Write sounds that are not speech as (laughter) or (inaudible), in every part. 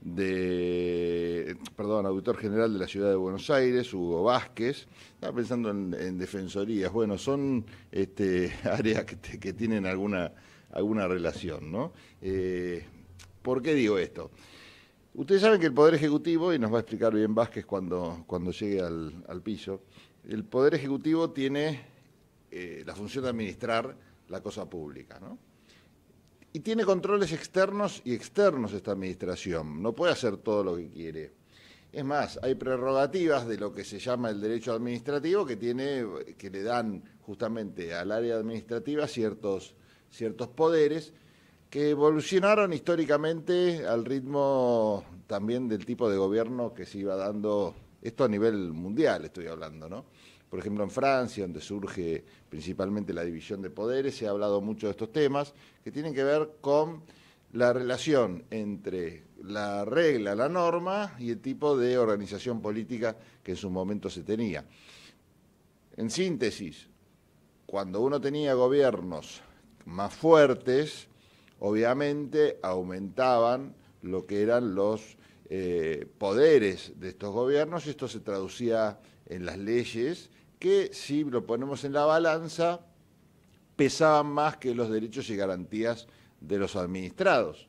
de, perdón, auditor general de la ciudad de Buenos Aires, Hugo Vázquez. Estaba pensando en, defensorías. Bueno, son este, (laughs) áreas que, tienen alguna, alguna relación, ¿no? Eh, ¿Por qué digo esto? Ustedes saben que el Poder Ejecutivo, y nos va a explicar bien Vázquez cuando, cuando llegue al, piso, el Poder Ejecutivo tiene eh, la función de administrar la cosa pública, ¿no? y tiene controles externos y externos esta administración. No puede hacer todo lo que quiere. Es más, hay prerrogativas de lo que se llama el derecho administrativo que tiene, que le dan justamente al área administrativa ciertos, ciertos poderes que evolucionaron históricamente al ritmo también del tipo de gobierno que se iba dando, esto a nivel mundial estoy hablando, ¿no? Por ejemplo, en Francia, donde surge principalmente la división de poderes, se ha hablado mucho de estos temas que tienen que ver con la relación entre la regla, la norma y el tipo de organización política que en su momento se tenía. En síntesis, cuando uno tenía gobiernos más fuertes, obviamente aumentaban lo que eran los eh, poderes de estos gobiernos y esto se traducía en las leyes que si lo ponemos en la balanza, pesaban más que los derechos y garantías de los administrados.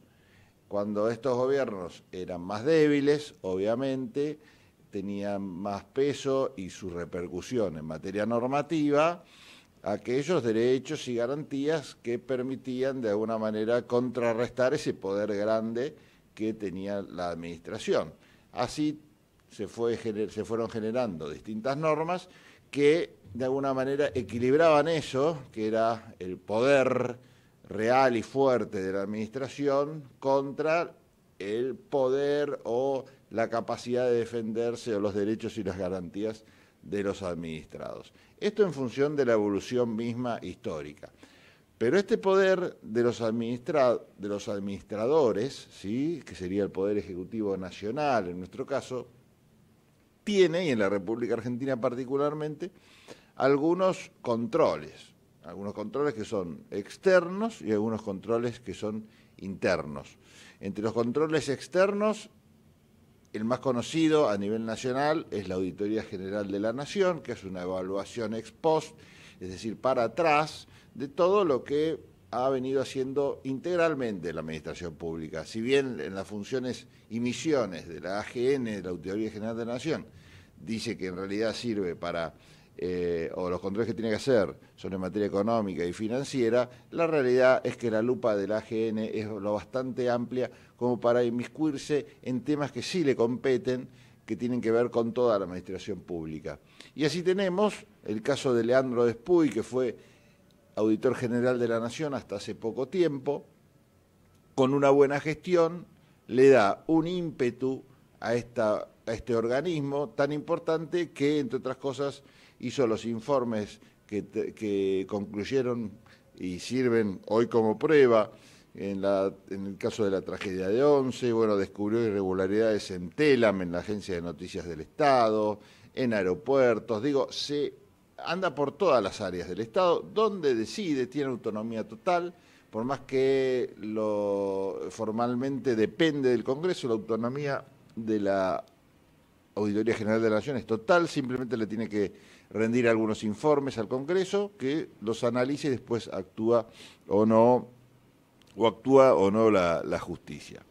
Cuando estos gobiernos eran más débiles, obviamente, tenían más peso y su repercusión en materia normativa, aquellos derechos y garantías que permitían de alguna manera contrarrestar ese poder grande que tenía la administración. Así se, fueron generando distintas normas que de alguna manera equilibraban eso, que era el poder real y fuerte de la administración contra el poder o la capacidad de defenderse o los derechos y las garantías de los administrados. Esto en función de la evolución misma histórica. Pero este poder de los, de los administradores, ¿sí? que sería el poder ejecutivo nacional en nuestro caso, tiene, y en la República Argentina particularmente, algunos controles, algunos controles que son externos y algunos controles que son internos. Entre los controles externos, el más conocido a nivel nacional es la Auditoría General de la Nación, que es una evaluación ex post, es decir, para atrás, de todo lo que ha venido haciendo integralmente la Administración Pública, si bien en las funciones y misiones de la AGN, de la Auditoría General de la Nación, dice que en realidad sirve para, eh, o los controles que tiene que hacer son en materia económica y financiera, la realidad es que la lupa de la AGN es lo bastante amplia como para inmiscuirse en temas que sí le competen, que tienen que ver con toda la administración pública. Y así tenemos el caso de Leandro Despuy, que fue auditor general de la Nación hasta hace poco tiempo, con una buena gestión, le da un ímpetu a, este organismo tan importante que, entre otras cosas, hizo los informes que, concluyeron y sirven hoy como prueba en, el caso de la tragedia de Once, bueno, descubrió irregularidades en Telam, en la Agencia de Noticias del Estado, en aeropuertos, digo, se anda por todas las áreas del Estado, donde decide, tiene autonomía total, por más que lo formalmente depende del Congreso, la autonomía de la Auditoría General de la Nación es total, simplemente le tiene que rendir algunos informes al Congreso que los analice y después actúa o no, o actúa o no la, la justicia.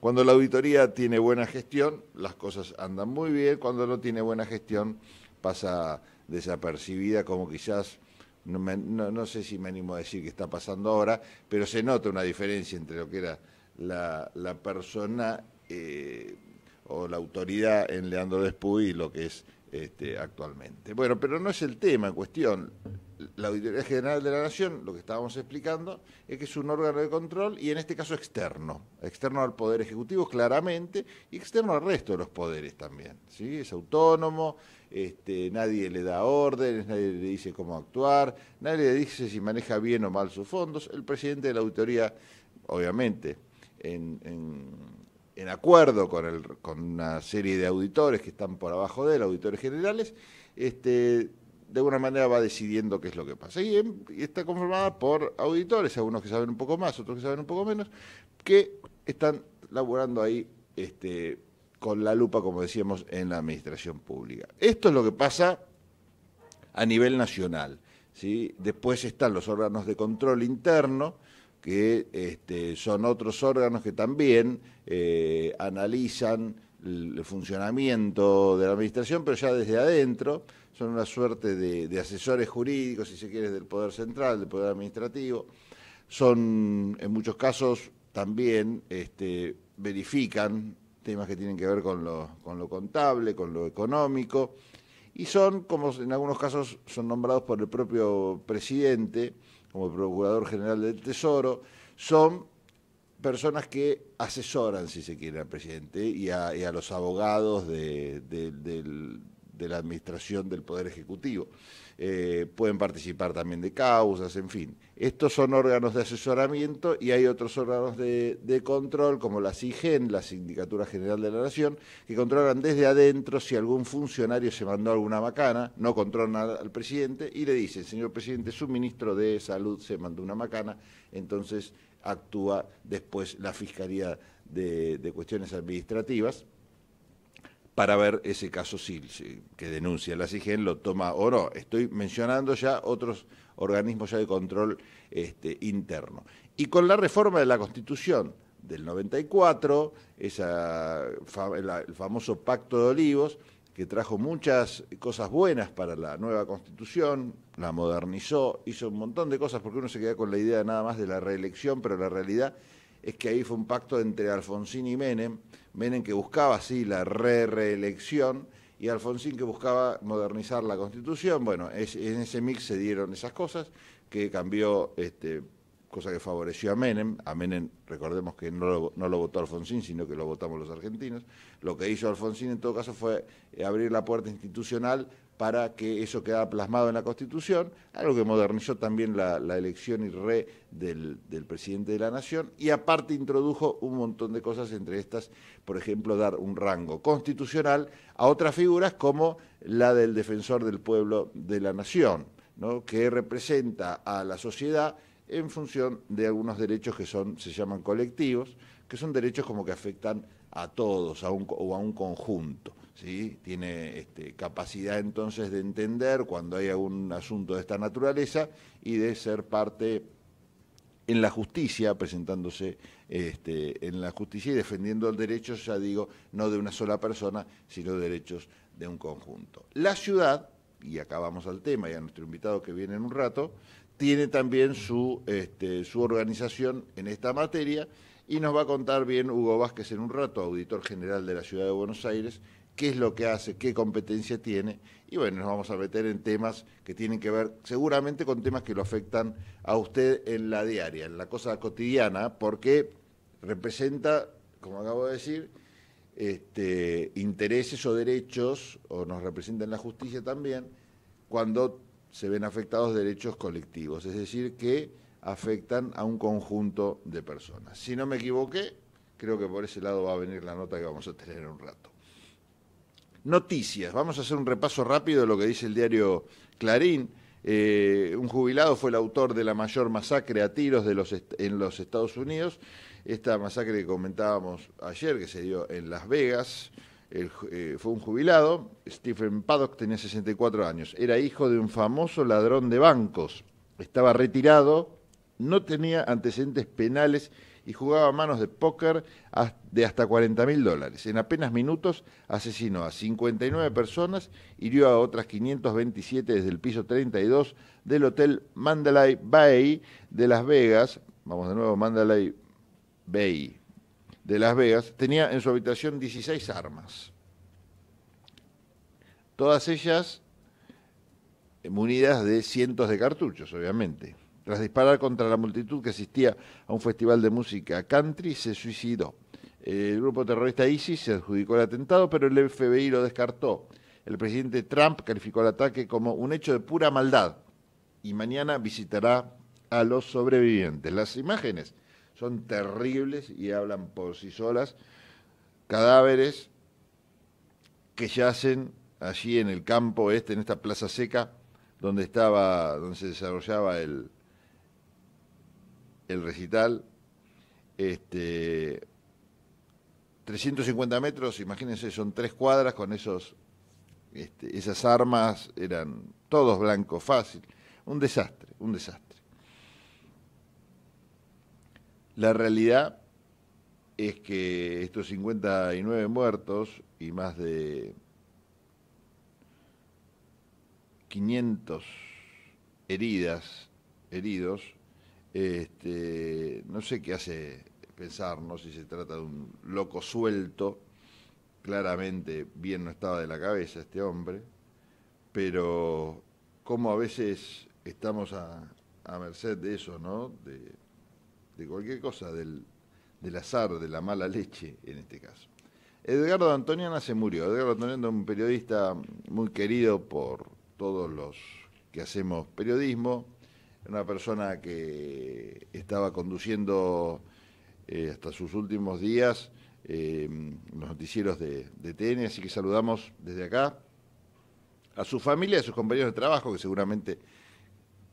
Cuando la auditoría tiene buena gestión, las cosas andan muy bien, cuando no tiene buena gestión pasa desapercibida como quizás, no, sé si me animo a decir que está pasando ahora, pero se nota una diferencia entre lo que era la, persona eh, o la autoridad en Leandro Despuy y lo que es este, actualmente. Bueno, pero no es el tema en cuestión. La Auditoría General de la Nación, lo que estábamos explicando, es que es un órgano de control y en este caso externo, externo al Poder Ejecutivo claramente y externo al resto de los poderes también. ¿sí? Es autónomo, este, nadie le da órdenes, nadie le dice cómo actuar, nadie le dice si maneja bien o mal sus fondos. El presidente de la auditoría, obviamente, en, acuerdo con, una serie de auditores que están por abajo de él, auditores generales, este, de alguna manera va decidiendo qué es lo que pasa. Y, está conformada por auditores, algunos que saben un poco más, otros que saben un poco menos, que están laborando ahí este, con la lupa, como decíamos, en la administración pública. Esto es lo que pasa a nivel nacional. ¿sí? Después están los órganos de control interno, que este, son otros órganos que también eh, analizan el funcionamiento de la administración, pero ya desde adentro, son una suerte de, asesores jurídicos, si se quiere, del Poder Central, del Poder Administrativo. Son, en muchos casos, también este, verifican temas que tienen que ver con lo, con lo contable, con lo económico, y son, como en algunos casos son nombrados por el propio presidente, como el Procurador General del Tesoro, son personas que asesoran, si se quiere, al presidente y a, los abogados de, del, de la administración del Poder Ejecutivo. Eh, pueden participar también de causas, en fin. Estos son órganos de asesoramiento y hay otros órganos de, control, como la SIGEN, la Sindicatura General de la Nación, que controlan desde adentro si algún funcionario se mandó alguna macana, no controlan al presidente y le dicen, señor presidente, su ministro de Salud se mandó una macana, entonces actúa después la Fiscalía de Cuestiones Administrativas para ver ese caso si, que denuncia la CIGEN lo toma o no. Estoy mencionando ya otros organismos ya de control este, interno. Y con la reforma de la Constitución del 94, esa, el famoso Pacto de Olivos, que trajo muchas cosas buenas para la nueva Constitución, la modernizó, hizo un montón de cosas, porque uno se queda con la idea nada más de la reelección, pero la realidad es que ahí fue un pacto entre Alfonsín y Menem, Menem que buscaba así la reelección y Alfonsín que buscaba modernizar la constitución. Bueno, en ese mix se dieron esas cosas que cambió, este, cosa que favoreció a Menem. A Menem, recordemos que no lo, no lo votó Alfonsín, sino que lo votamos los argentinos. Lo que hizo Alfonsín en todo caso fue eh, abrir la puerta institucional para que eso quedara plasmado en la Constitución, algo que modernizó también la, elección y re del, presidente de la Nación, y aparte introdujo un montón de cosas, entre estas, por ejemplo, dar un rango constitucional a otras figuras como la del defensor del pueblo de la Nación, que representa a la sociedad en función de algunos derechos que son, se llaman colectivos, que son derechos como que afectan a todos o a un conjunto tiene este, capacidad entonces de entender cuando hay algún asunto de esta naturaleza y de ser parte en la justicia, presentándose este, en la justicia y defendiendo el derecho, ya digo, no de una sola persona, sino derechos de un conjunto. La ciudad, y acá vamos al tema y a nuestro invitado que viene en un rato, tiene también su, este, su organización en esta materia y nos va a contar bien Hugo Vázquez en un rato, auditor general de la Ciudad de Buenos Aires, qué es lo que hace, qué competencia tiene, y bueno, nos vamos a meter en temas que tienen que ver seguramente con temas que lo afectan a usted en la diaria, en la cosa cotidiana, porque representa, como acabo de decir, este, intereses o derechos, o nos representa en la justicia también, cuando se ven afectados derechos colectivos, es decir, que afectan a un conjunto de personas. Si no me equivoqué, creo que por ese lado va a venir la nota que vamos a tener un rato. Noticias. Vamos a hacer un repaso rápido de lo que dice el diario Clarín. Eh, un jubilado fue el autor de la mayor masacre a tiros de los en los Estados Unidos. Esta masacre que comentábamos ayer, que se dio en Las Vegas, eh, fue un jubilado. Stephen Paddock tenía 64 años. Era hijo de un famoso ladrón de bancos. Estaba retirado, no tenía antecedentes penales y jugaba a manos de póker de hasta 40 mil dólares. En apenas minutos asesinó a 59 personas, hirió a otras 527 desde el piso 32 del Hotel Mandalay Bay de Las Vegas. Vamos de nuevo, Mandalay Bay de Las Vegas. Tenía en su habitación 16 armas. Todas ellas munidas de cientos de cartuchos, obviamente. Tras disparar contra la multitud que asistía a un festival de música country, se suicidó. El grupo terrorista ISIS se adjudicó el atentado, pero el FBI lo descartó. El presidente Trump calificó el ataque como un hecho de pura maldad y mañana visitará a los sobrevivientes. Las imágenes son terribles y hablan por sí solas. Cadáveres que yacen allí en el campo este, en esta plaza seca donde estaba, donde se desarrollaba el, el recital. Este, 350 metros, imagínense, son tres cuadras con esos, este, esas armas, eran todos blancos, fácil. Un desastre, un desastre. La realidad es que estos 59 muertos y más de 500 heridas, heridos, este, no sé qué hace pensar, no si se trata de un loco suelto, claramente bien no estaba de la cabeza este hombre, pero como a veces estamos a, merced de eso, ¿no? De, cualquier cosa, del, del, azar, de la mala leche en este caso. Edgardo Antoniana se murió. Edgardo Antoniana es un periodista muy querido por todos los que hacemos periodismo una persona que estaba conduciendo eh, hasta sus últimos días em, los noticieros de, TN, así que saludamos desde acá a su familia, a sus compañeros de trabajo, que seguramente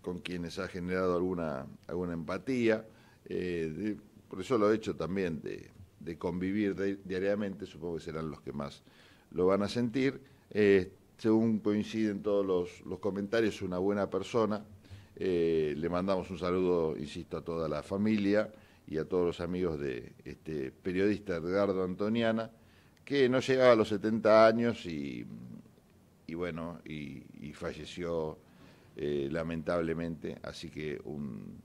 con quienes ha generado alguna, alguna empatía, eh, por eso lo he hecho también de, convivir diariamente, supongo que serán los que más lo van a sentir. Eh, según coinciden todos los, los comentarios, una buena persona, eh, le mandamos un saludo, insisto, a toda la familia y a todos los amigos de este periodista Edgardo Antoniana, que no llegaba a los 70 años y, bueno, y, falleció eh, lamentablemente. Así que un,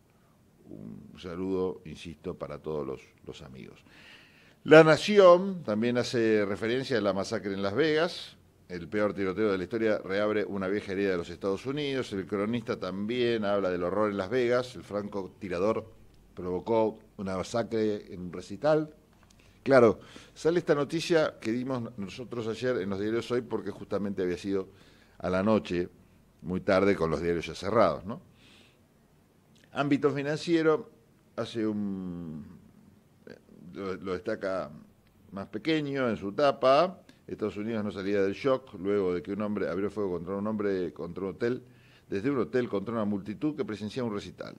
saludo, insisto, para todos los amigos. La Nación también hace referencia a la masacre en Las Vegas, el peor tiroteo de la historia reabre una vieja herida de los Estados Unidos. El cronista también habla del horror en Las Vegas. El franco tirador provocó una masacre en un recital. Claro, sale esta noticia que dimos nosotros ayer en los diarios hoy porque justamente había sido a la noche, muy tarde, con los diarios ya cerrados. ¿no? Ámbito financiero, hace un... lo destaca más pequeño en su tapa Estados Unidos no salía del shock luego de que un hombre abrió fuego contra un hombre contra un hotel, desde un hotel contra una multitud que presenciaba un recital.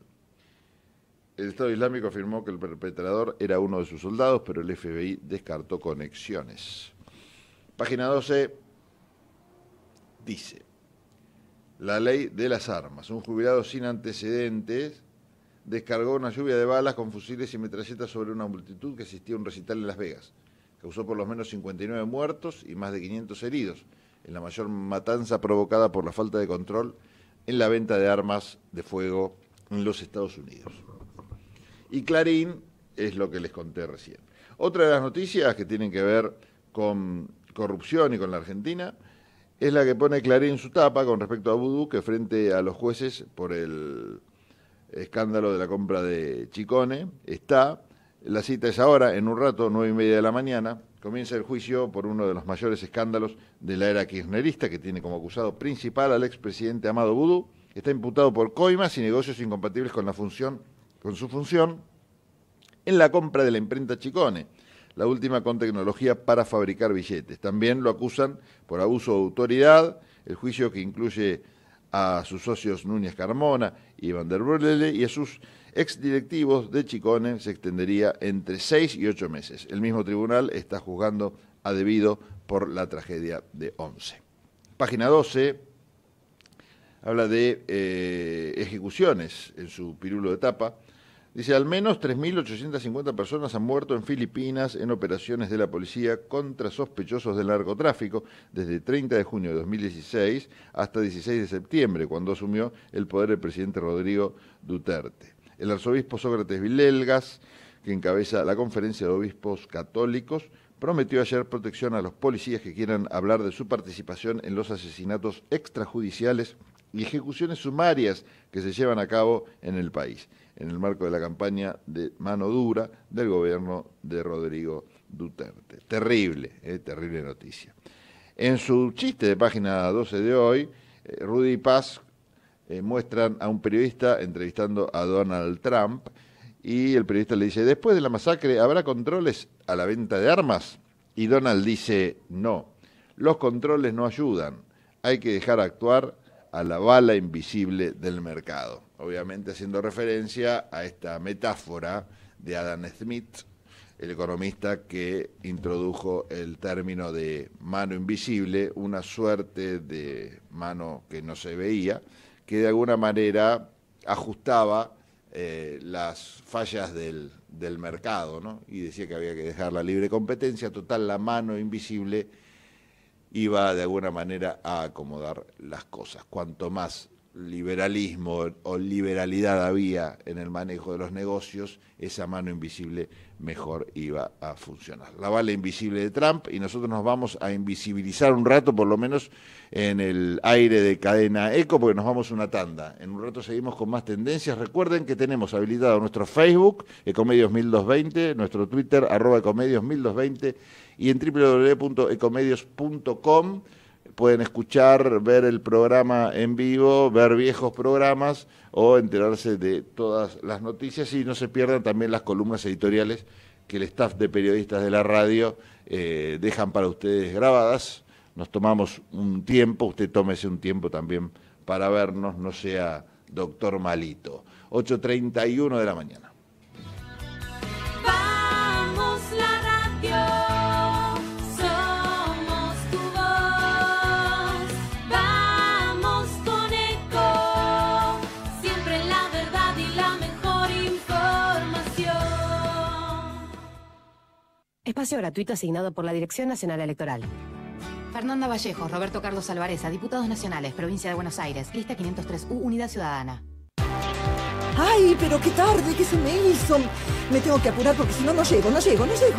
El Estado Islámico afirmó que el perpetrador era uno de sus soldados, pero el FBI descartó conexiones. Página 12 dice, la ley de las armas. Un jubilado sin antecedentes descargó una lluvia de balas con fusiles y metralletas sobre una multitud que asistía a un recital en Las Vegas causó por lo menos 59 muertos y más de 500 heridos, en la mayor matanza provocada por la falta de control en la venta de armas de fuego en los Estados Unidos. Y Clarín es lo que les conté recién. Otra de las noticias que tienen que ver con corrupción y con la Argentina es la que pone Clarín su tapa con respecto a Vudú, que frente a los jueces por el escándalo de la compra de Chicone está la cita es ahora, en un rato, nueve y media de la mañana, comienza el juicio por uno de los mayores escándalos de la era kirchnerista, que tiene como acusado principal al expresidente Amado Boudou, Está imputado por coimas y negocios incompatibles con, la función, con su función en la compra de la imprenta Chicone, la última con tecnología para fabricar billetes. También lo acusan por abuso de autoridad, el juicio que incluye a sus socios Núñez Carmona y Van der Burlele y a sus ex directivos de Chicone se extendería entre seis y ocho meses. El mismo tribunal está juzgando a debido por la tragedia de 11. Página 12 habla de eh, ejecuciones en su pirulo de tapa. Dice, al menos 3.850 personas han muerto en Filipinas en operaciones de la policía contra sospechosos del narcotráfico desde 30 de junio de 2016 hasta 16 de septiembre, cuando asumió el poder el presidente Rodrigo Duterte el arzobispo Sócrates Vilelgas, que encabeza la Conferencia de Obispos Católicos, prometió ayer protección a los policías que quieran hablar de su participación en los asesinatos extrajudiciales y ejecuciones sumarias que se llevan a cabo en el país, en el marco de la campaña de mano dura del gobierno de Rodrigo Duterte. Terrible, eh, terrible noticia. En su chiste de página 12 de hoy, eh, Rudy Paz eh, muestran a un periodista entrevistando a Donald Trump y el periodista le dice, después de la masacre, ¿habrá controles a la venta de armas? Y Donald dice, no, los controles no ayudan, hay que dejar actuar a la bala invisible del mercado. Obviamente haciendo referencia a esta metáfora de Adam Smith, el economista que introdujo el término de mano invisible, una suerte de mano que no se veía, que de alguna manera ajustaba eh, las fallas del, del mercado, ¿no? Y decía que había que dejar la libre competencia, total, la mano invisible iba de alguna manera a acomodar las cosas. Cuanto más liberalismo o liberalidad había en el manejo de los negocios, esa mano invisible mejor iba a funcionar. La bala invisible de Trump y nosotros nos vamos a invisibilizar un rato, por lo menos en el aire de cadena eco, porque nos vamos una tanda. En un rato seguimos con más tendencias. Recuerden que tenemos habilitado nuestro Facebook, Ecomedios 1220, nuestro Twitter, arroba Ecomedios 1220 y en www.ecomedios.com pueden escuchar, ver el programa en vivo, ver viejos programas o enterarse de todas las noticias y no se pierdan también las columnas editoriales que el staff de periodistas de la radio eh, dejan para ustedes grabadas. Nos tomamos un tiempo, usted tómese un tiempo también para vernos, no sea doctor malito. 8.31 de la mañana. Vamos la radio. espacio gratuito asignado por la Dirección Nacional Electoral. Fernanda Vallejo, Roberto Carlos Alvareza, Diputados Nacionales, Provincia de Buenos Aires, Lista 503U, Unidad Ciudadana. ¡Ay, pero qué tarde qué se me hizo! Me tengo que apurar porque si no, no llego, no llego, no llego.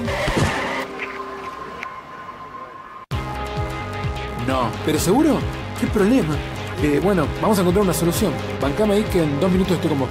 No, ¿pero seguro? ¿Qué problema? Eh, bueno, vamos a encontrar una solución. Bancame ahí que en dos minutos estoy con vos.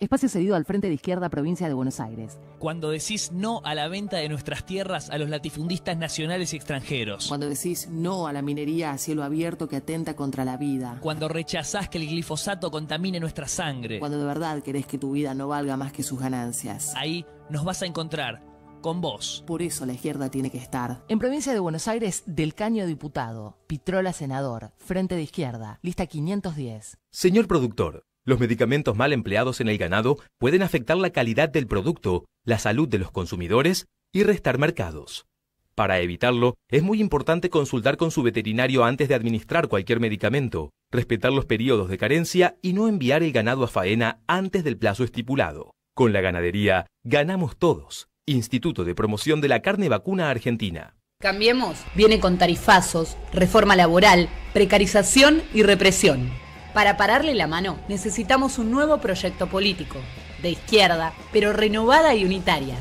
Espacio cedido al Frente de Izquierda Provincia de Buenos Aires. Cuando decís no a la venta de nuestras tierras a los latifundistas nacionales y extranjeros. Cuando decís no a la minería a cielo abierto que atenta contra la vida. Cuando rechazás que el glifosato contamine nuestra sangre. Cuando de verdad querés que tu vida no valga más que sus ganancias. Ahí nos vas a encontrar con vos. Por eso la izquierda tiene que estar. En provincia de Buenos Aires, Del Caño diputado, Pitrola senador, Frente de Izquierda, lista 510. Señor productor, los medicamentos mal empleados en el ganado pueden afectar la calidad del producto, la salud de los consumidores y restar mercados. Para evitarlo, es muy importante consultar con su veterinario antes de administrar cualquier medicamento, respetar los periodos de carencia y no enviar el ganado a faena antes del plazo estipulado. Con la ganadería, ganamos todos. Instituto de Promoción de la Carne Vacuna Argentina. Cambiemos. Viene con tarifazos, reforma laboral, precarización y represión. Para pararle la mano necesitamos un nuevo proyecto político, de izquierda, pero renovada y unitaria.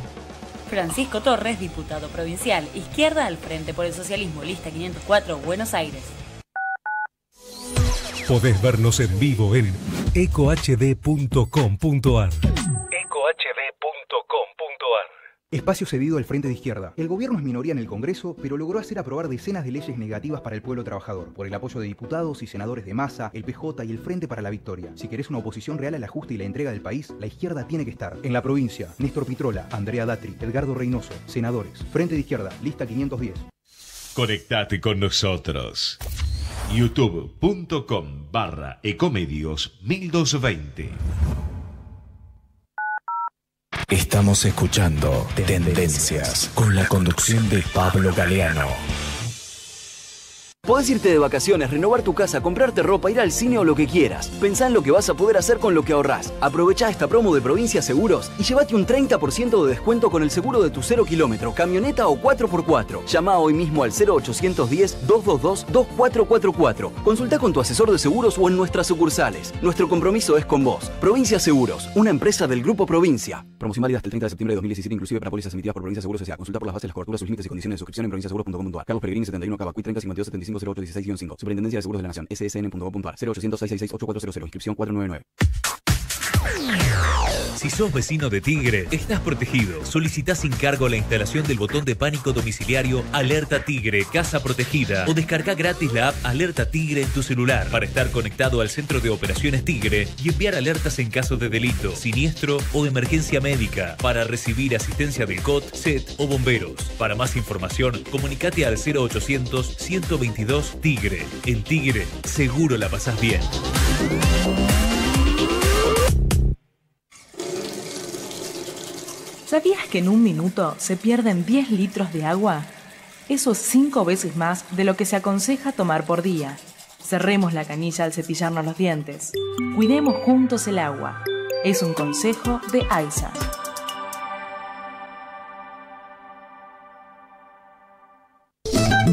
Francisco Torres, diputado provincial, izquierda al frente por el socialismo, lista 504, Buenos Aires. Podés vernos en vivo en Espacio cedido al Frente de Izquierda. El gobierno es minoría en el Congreso, pero logró hacer aprobar decenas de leyes negativas para el pueblo trabajador, por el apoyo de diputados y senadores de masa, el PJ y el Frente para la Victoria. Si querés una oposición real al ajuste y la entrega del país, la izquierda tiene que estar. En la provincia, Néstor Pitrola, Andrea Datri, Edgardo Reynoso, senadores. Frente de Izquierda, lista 510. Conectate con nosotros. youtube.com barra ecomedios 1220 Estamos escuchando Tendencias con la conducción de Pablo Galeano. Podés irte de vacaciones, renovar tu casa, comprarte ropa, ir al cine o lo que quieras. Pensá en lo que vas a poder hacer con lo que ahorrás. Aprovecha esta promo de Provincia Seguros y llévate un 30% de descuento con el seguro de tu 0 kilómetro, camioneta o 4x4. Llama hoy mismo al 0810-222-2444. Consulta con tu asesor de seguros o en nuestras sucursales. Nuestro compromiso es con vos. Provincia Seguros, una empresa del Grupo Provincia. Promoción válida hasta el 30 de septiembre de 2017, inclusive para pólizas emitidas por Provincia Seguros S.A. Consulta por las bases, las coberturas, sus límites y condiciones de suscripción en provinciaseguros.com.ar. Carlos Pellegrini, 71, Caballito 30, 66 5 Superintendencia de Seguros de la Nación. ssn.gov.ar. 0800 666 8400. Inscripción 499. Si sos vecino de Tigre, estás protegido. Solicita sin cargo la instalación del botón de pánico domiciliario Alerta Tigre, Casa Protegida o descarga gratis la app Alerta Tigre en tu celular para estar conectado al centro de operaciones Tigre y enviar alertas en caso de delito, siniestro o emergencia médica para recibir asistencia del COT, SET o bomberos. Para más información, comunicate al 0800 122 Tigre. En Tigre, seguro la pasás bien. ¿Sabías que en un minuto se pierden 10 litros de agua? Eso es 5 veces más de lo que se aconseja tomar por día. Cerremos la canilla al cepillarnos los dientes. Cuidemos juntos el agua. Es un consejo de AISA.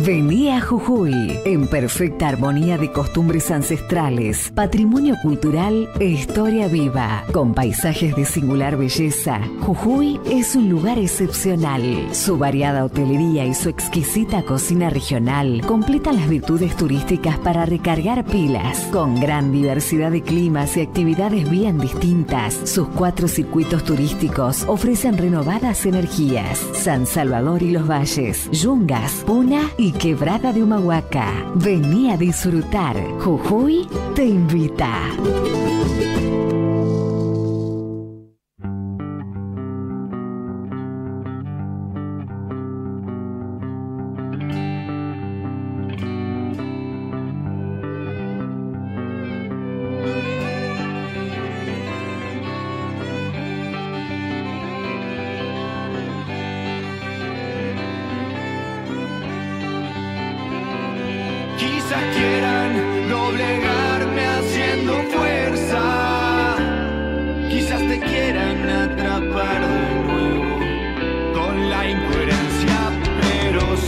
Vení a Jujuy, en perfecta armonía de costumbres ancestrales, patrimonio cultural e historia viva. Con paisajes de singular belleza, Jujuy es un lugar excepcional. Su variada hotelería y su exquisita cocina regional completan las virtudes turísticas para recargar pilas. Con gran diversidad de climas y actividades bien distintas, sus cuatro circuitos turísticos ofrecen renovadas energías. San Salvador y los Valles, Yungas, Puna y Quebrada de Humahuaca. Vení a disfrutar. Jujuy te invita.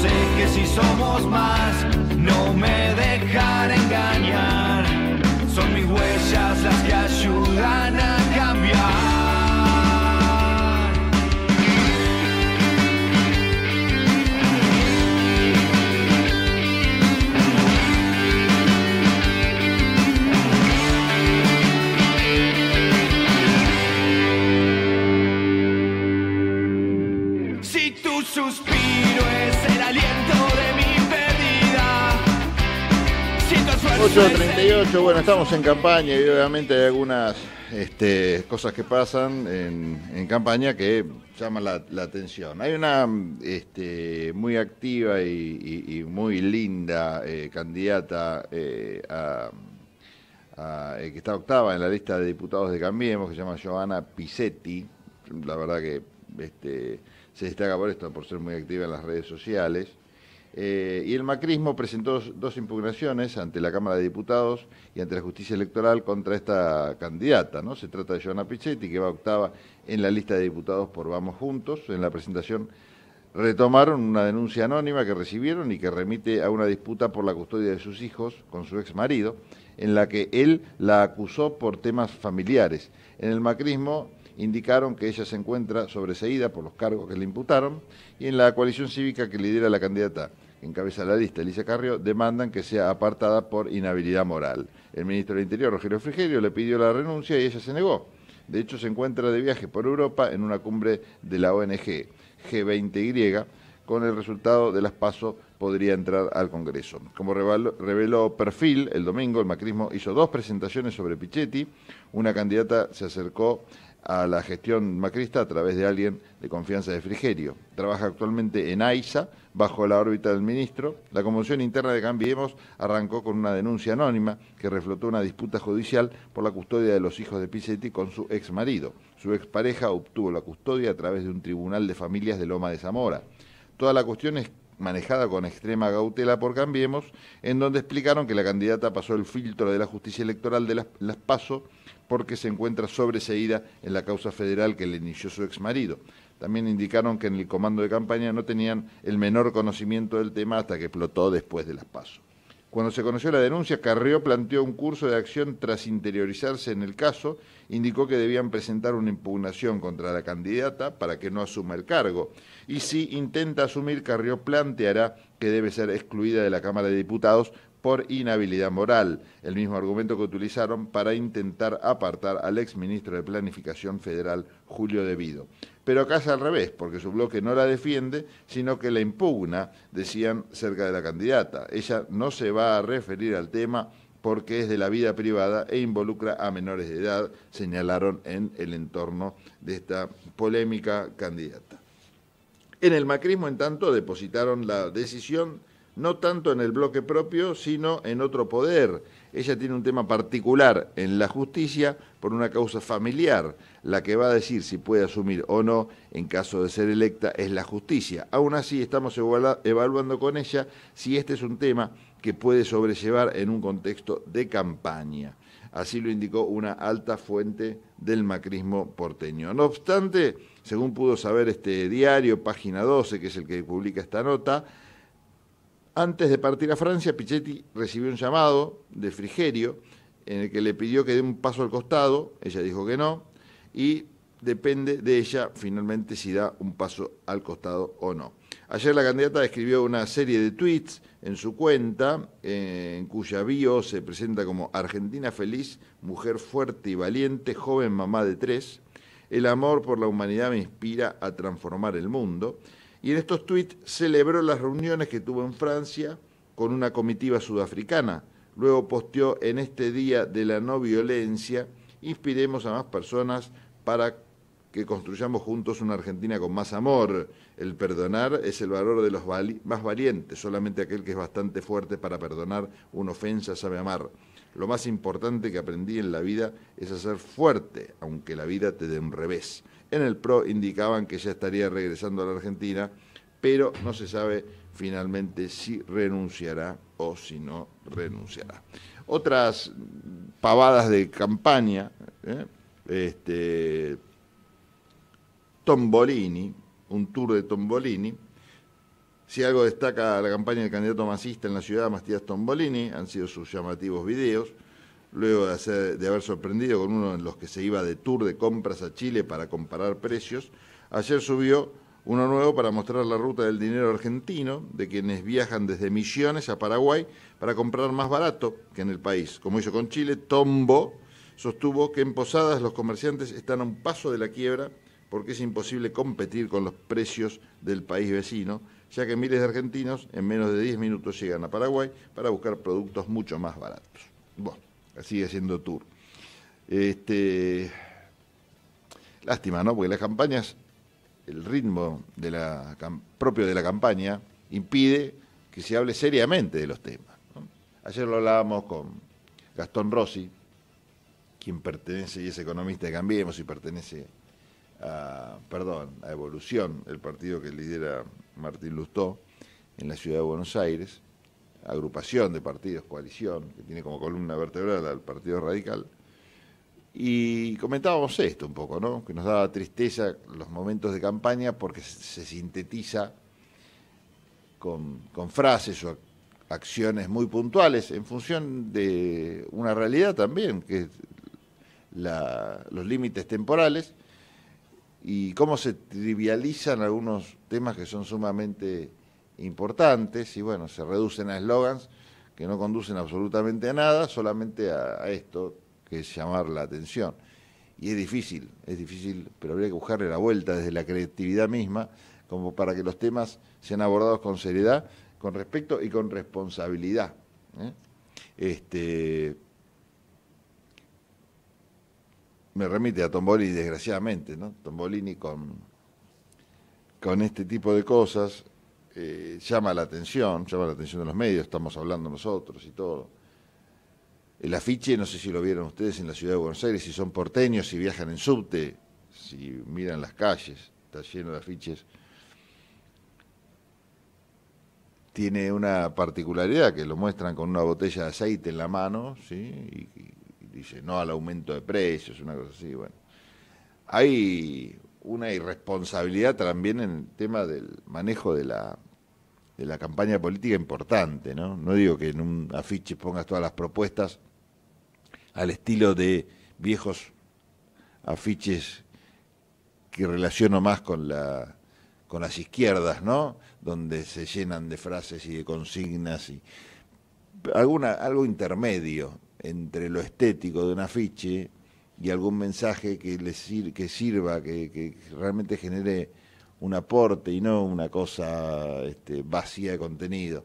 sé que si somos más 38. bueno, estamos en campaña y obviamente hay algunas este, cosas que pasan en, campaña que llaman la, atención. Hay una este, muy activa y, muy linda eh, candidata eh, eh, que está octava en la lista de diputados de Cambiemos, que se llama Giovanna Pisetti. La verdad que este, se destaca por esto, por ser muy activa en las redes sociales. Eh, y el macrismo presentó dos impugnaciones ante la Cámara de Diputados y ante la justicia electoral contra esta candidata. Se trata de Joana Pichetti, que va octava en la lista de diputados por Vamos Juntos. En la presentación retomaron una denuncia anónima que recibieron y que remite a una disputa por la custodia de sus hijos con su ex marido, en la que él la acusó por temas familiares. En el macrismo indicaron que ella se encuentra sobreseída por los cargos que le imputaron y en la coalición cívica que lidera la candidata encabeza la lista, Elisa Carrió, demandan que sea apartada por inhabilidad moral. El ministro del Interior, Rogelio Frigerio, le pidió la renuncia y ella se negó. De hecho, se encuentra de viaje por Europa en una cumbre de la ONG G20Y. Con el resultado de las pasos podría entrar al Congreso. Como reveló Perfil el domingo, el macrismo hizo dos presentaciones sobre Pichetti. Una candidata se acercó a la gestión macrista a través de alguien de confianza de Frigerio. Trabaja actualmente en AISA, bajo la órbita del ministro. La conmoción interna de Cambiemos arrancó con una denuncia anónima que reflotó una disputa judicial por la custodia de los hijos de Pizzetti con su ex marido. Su expareja obtuvo la custodia a través de un tribunal de familias de Loma de Zamora. Toda la cuestión es manejada con extrema cautela por Cambiemos, en donde explicaron que la candidata pasó el filtro de la justicia electoral de las, las PASO porque se encuentra sobreseída en la causa federal que le inició su exmarido. También indicaron que en el comando de campaña no tenían el menor conocimiento del tema hasta que explotó después de las pasos. Cuando se conoció la denuncia, Carrió planteó un curso de acción tras interiorizarse en el caso, indicó que debían presentar una impugnación contra la candidata para que no asuma el cargo. Y si intenta asumir, Carrió planteará que debe ser excluida de la Cámara de Diputados por inhabilidad moral, el mismo argumento que utilizaron para intentar apartar al exministro de Planificación Federal, Julio Devido. Pero acá al revés, porque su bloque no la defiende, sino que la impugna, decían cerca de la candidata. Ella no se va a referir al tema porque es de la vida privada e involucra a menores de edad, señalaron en el entorno de esta polémica candidata. En el macrismo, en tanto, depositaron la decisión no tanto en el bloque propio, sino en otro poder. Ella tiene un tema particular en la justicia por una causa familiar. La que va a decir si puede asumir o no en caso de ser electa es la justicia. Aún así estamos evaluando con ella si este es un tema que puede sobrellevar en un contexto de campaña. Así lo indicó una alta fuente del macrismo porteño. No obstante, según pudo saber este diario, página 12, que es el que publica esta nota, antes de partir a Francia, Pichetti recibió un llamado de Frigerio en el que le pidió que dé un paso al costado, ella dijo que no, y depende de ella finalmente si da un paso al costado o no. Ayer la candidata escribió una serie de tweets en su cuenta, en cuya bio se presenta como Argentina feliz, mujer fuerte y valiente, joven mamá de tres. El amor por la humanidad me inspira a transformar el mundo y en estos tweets celebró las reuniones que tuvo en Francia con una comitiva sudafricana. Luego posteó en este día de la no violencia, inspiremos a más personas para que construyamos juntos una Argentina con más amor. El perdonar es el valor de los más valientes, solamente aquel que es bastante fuerte para perdonar una ofensa sabe amar. Lo más importante que aprendí en la vida es hacer fuerte, aunque la vida te dé un revés. En el PRO indicaban que ya estaría regresando a la Argentina, pero no se sabe finalmente si renunciará o si no renunciará. Otras pavadas de campaña, ¿eh? este, Tombolini, un tour de Tombolini. Si algo destaca la campaña del candidato masista en la ciudad, Matías Tombolini, han sido sus llamativos videos luego de, haber sorprendido con uno de los que se iba de tour de compras a Chile para comparar precios, ayer subió uno nuevo para mostrar la ruta del dinero argentino, de quienes viajan desde Misiones a Paraguay para comprar más barato que en el país. Como hizo con Chile, Tombo sostuvo que en Posadas los comerciantes están a un paso de la quiebra porque es imposible competir con los precios del país vecino, ya que miles de argentinos en menos de 10 minutos llegan a Paraguay para buscar productos mucho más baratos sigue haciendo tour. Este, lástima, ¿no? Porque las campañas, el ritmo de la, propio de la campaña impide que se hable seriamente de los temas. Ayer lo hablábamos con Gastón Rossi, quien pertenece y es economista de Cambiemos y pertenece a, perdón, a Evolución, el partido que lidera Martín Lustó en la ciudad de Buenos Aires agrupación de partidos, coalición, que tiene como columna vertebral al Partido Radical. Y comentábamos esto un poco, ¿no? Que nos daba tristeza los momentos de campaña porque se sintetiza con, frases o acciones muy puntuales en función de una realidad también, que es los límites temporales y cómo se trivializan algunos temas que son sumamente importantes y bueno, se reducen a eslogans que no conducen absolutamente a nada, solamente a, esto, que es llamar la atención. Y es difícil, es difícil, pero habría que buscarle la vuelta desde la creatividad misma, como para que los temas sean abordados con seriedad, con respeto y con responsabilidad. ¿eh? Este, me remite a Tombolini, desgraciadamente, ¿no? Tombolini con, con este tipo de cosas, eh, llama la atención, llama la atención de los medios, estamos hablando nosotros y todo. El afiche, no sé si lo vieron ustedes en la ciudad de Buenos Aires, si son porteños, si viajan en subte, si miran las calles, está lleno de afiches. Tiene una particularidad que lo muestran con una botella de aceite en la mano, y, dice no al aumento de precios, una cosa así. Bueno, hay una irresponsabilidad también en el tema del manejo de la de la campaña política importante, ¿no? No digo que en un afiche pongas todas las propuestas al estilo de viejos afiches que relaciono más con la con las izquierdas, ¿no? Donde se llenan de frases y de consignas y alguna algo intermedio entre lo estético de un afiche y algún mensaje que le que sirva, que realmente genere un aporte y no una cosa este, vacía de contenido.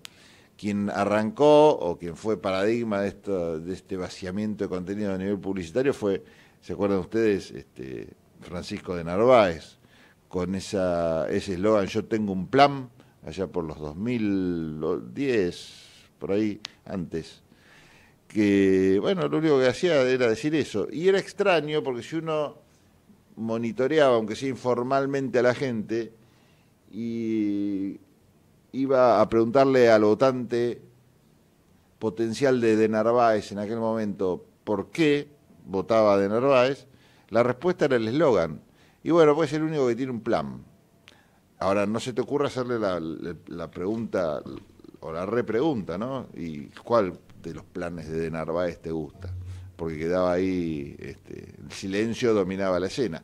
Quien arrancó o quien fue paradigma de, esto, de este vaciamiento de contenido a nivel publicitario fue, ¿se acuerdan ustedes? Este, Francisco de Narváez, con esa, ese eslogan, yo tengo un plan, allá por los 2010, por ahí antes, que bueno, lo único que hacía era decir eso. Y era extraño porque si uno monitoreaba, aunque sea informalmente, a la gente y iba a preguntarle al votante potencial de, de Narváez en aquel momento por qué votaba de Narváez, la respuesta era el eslogan. Y bueno, pues es el único que tiene un plan. Ahora, no se te ocurra hacerle la, la pregunta o la repregunta, ¿no? ¿Y cuál de los planes de, de Narváez te gusta? porque quedaba ahí, este, el silencio dominaba la escena.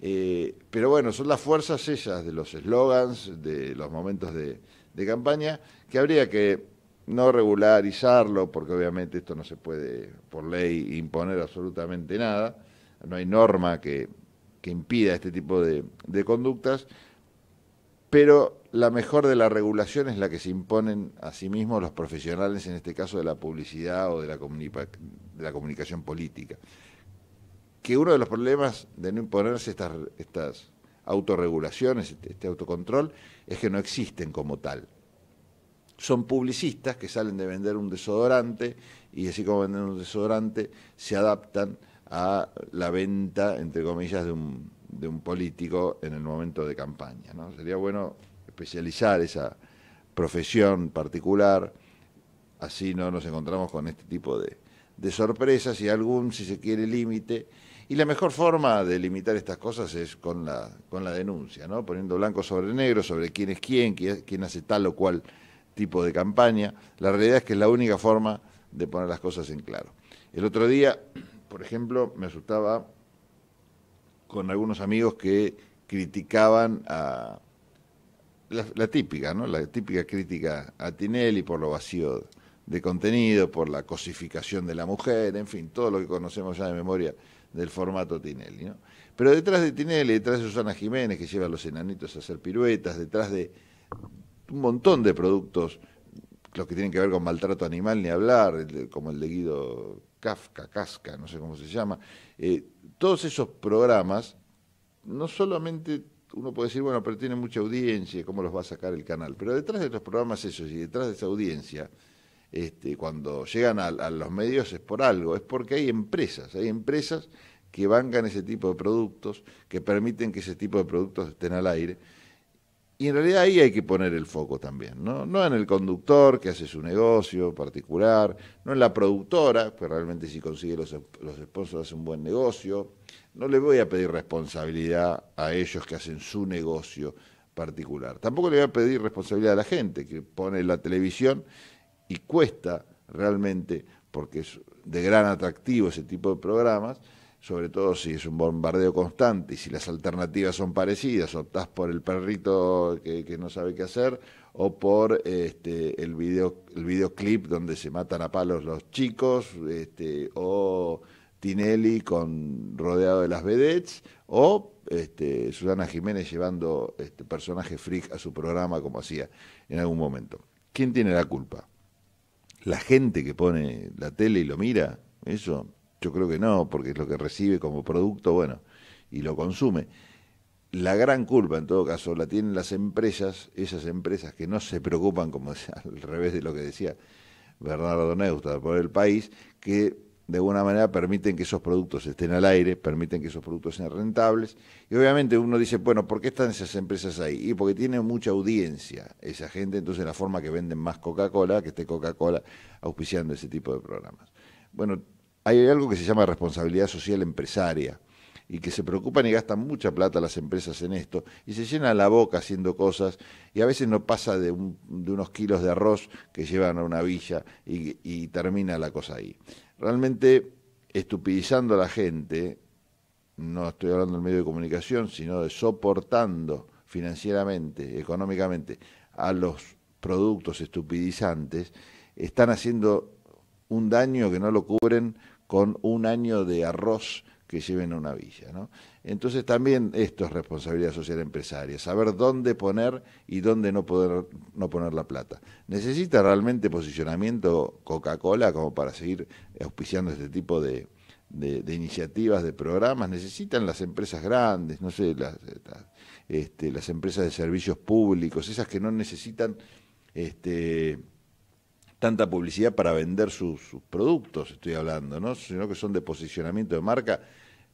Eh, pero bueno, son las fuerzas esas de los eslogans, de los momentos de, campaña, que habría que no regularizarlo, porque obviamente esto no se puede por ley imponer absolutamente nada, no hay norma que, impida este tipo de conductas, pero la mejor de la regulación es la que se imponen a sí mismos los profesionales, en este caso de la publicidad o de la, comunicación política. Que uno de los problemas de no imponerse estas, estas autorregulaciones, este, este autocontrol, es que no existen como tal. Son publicistas que salen de vender un desodorante y así como venden un desodorante se adaptan a la venta, entre comillas, de un, político en el momento de campaña. ¿no? Sería bueno especializar esa profesión particular, así no nos encontramos con este tipo de, sorpresas y algún, si se quiere, límite. Y la mejor forma de limitar estas cosas es con la, con la denuncia, ¿no? poniendo blanco sobre negro sobre quién es quién, quién hace tal o cual tipo de campaña. La realidad es que es la única forma de poner las cosas en claro. El otro día, por ejemplo, me asustaba con algunos amigos que criticaban a, la, típica, ¿no? La típica crítica a Tinelli por lo vacío de contenido, por la cosificación de la mujer, en fin, todo lo que conocemos ya de memoria del formato Tinelli, ¿no? Pero detrás de Tinelli, detrás de Susana Jiménez, que lleva a los enanitos a hacer piruetas, detrás de un montón de productos, los que tienen que ver con maltrato animal, ni hablar, como el de Guido Kafka, Casca, no sé cómo se llama, eh, todos esos programas no solamente uno puede decir, bueno, pero tiene mucha audiencia, ¿cómo los va a sacar el canal? Pero detrás de los programas esos y detrás de esa audiencia, este, cuando llegan a, los medios es por algo, es porque hay empresas, hay empresas que bancan ese tipo de productos, que permiten que ese tipo de productos estén al aire. Y en realidad ahí hay que poner el foco también, ¿no? No en el conductor que hace su negocio particular, no en la productora, que realmente si consigue los, los sponsors hace un buen negocio, no le voy a pedir responsabilidad a ellos que hacen su negocio particular. Tampoco le voy a pedir responsabilidad a la gente que pone la televisión y cuesta realmente, porque es de gran atractivo ese tipo de programas, sobre todo si es un bombardeo constante y si las alternativas son parecidas, optás por el perrito que, no sabe qué hacer o por este, el, video, el videoclip donde se matan a palos los chicos este, o Tinelli con rodeado de las vedettes o este, Susana Jiménez llevando este personaje freak a su programa como hacía en algún momento. ¿Quién tiene la culpa? ¿La gente que pone la tele y lo mira? Eso yo creo que no, porque es lo que recibe como producto, bueno, y lo consume. La gran culpa, en todo caso, la tienen las empresas, esas empresas que no se preocupan, como (laughs) al revés de lo que decía Bernardo Neustad, por el país, que de alguna manera permiten que esos productos estén al aire, permiten que esos productos sean rentables. Y obviamente uno dice, bueno, ¿por qué están esas empresas ahí? Y porque tienen mucha audiencia esa gente, entonces la forma que venden más Coca-Cola, que esté Coca-Cola auspiciando ese tipo de programas. Bueno, hay algo que se llama responsabilidad social empresaria y que se preocupan y gastan mucha plata las empresas en esto, y se llenan la boca haciendo cosas, y a veces no pasa de, unos kilos de arroz que llevan a una villa y termina la cosa ahí realmente estupidizando a la gente, no estoy hablando del medio de comunicación, sino de soportando financieramente, económicamente, a los productos estupidizantes, están haciendo un daño que no lo cubren con un año de arroz que lleven a una villa. ¿no? Entonces también esto es responsabilidad social empresaria, saber dónde poner y dónde no, poder, no poner la plata. ¿Necesita realmente posicionamiento Coca-Cola como para seguir auspiciando este tipo de, iniciativas, de programas? ¿Necesitan las empresas grandes, no sé, este, las, empresas de servicios públicos, esas que no necesitan... Este, tanta publicidad para vender sus, sus, productos, estoy hablando, ¿no? sino que son de posicionamiento de marca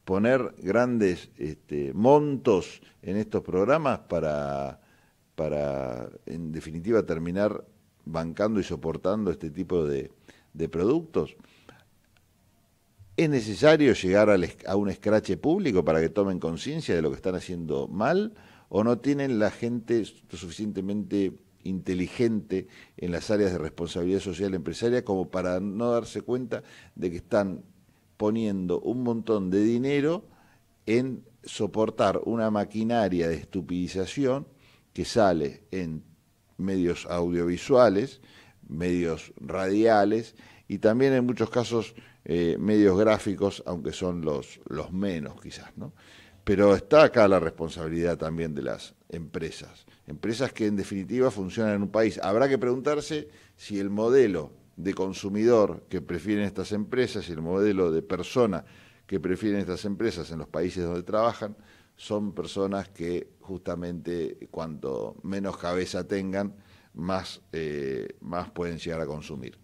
poner grandes este, montos en estos programas para, para, en definitiva, terminar bancando y soportando este tipo de, productos? ¿Es necesario llegar a un escrache público para que tomen conciencia de lo que están haciendo mal? ¿O no tienen la gente suficientemente inteligente en las áreas de responsabilidad social empresaria como para no darse cuenta de que están poniendo un montón de dinero en soportar una maquinaria de estupidización que sale en medios audiovisuales, medios radiales y también en muchos casos eh, medios gráficos, aunque son los, los menos quizás, ¿no? Pero está acá la responsabilidad también de las empresas, empresas que en definitiva funcionan en un país. Habrá que preguntarse si el modelo de consumidor que prefieren estas empresas y el modelo de persona que prefieren estas empresas en los países donde trabajan son personas que justamente cuanto menos cabeza tengan, más, eh, más pueden llegar a consumir.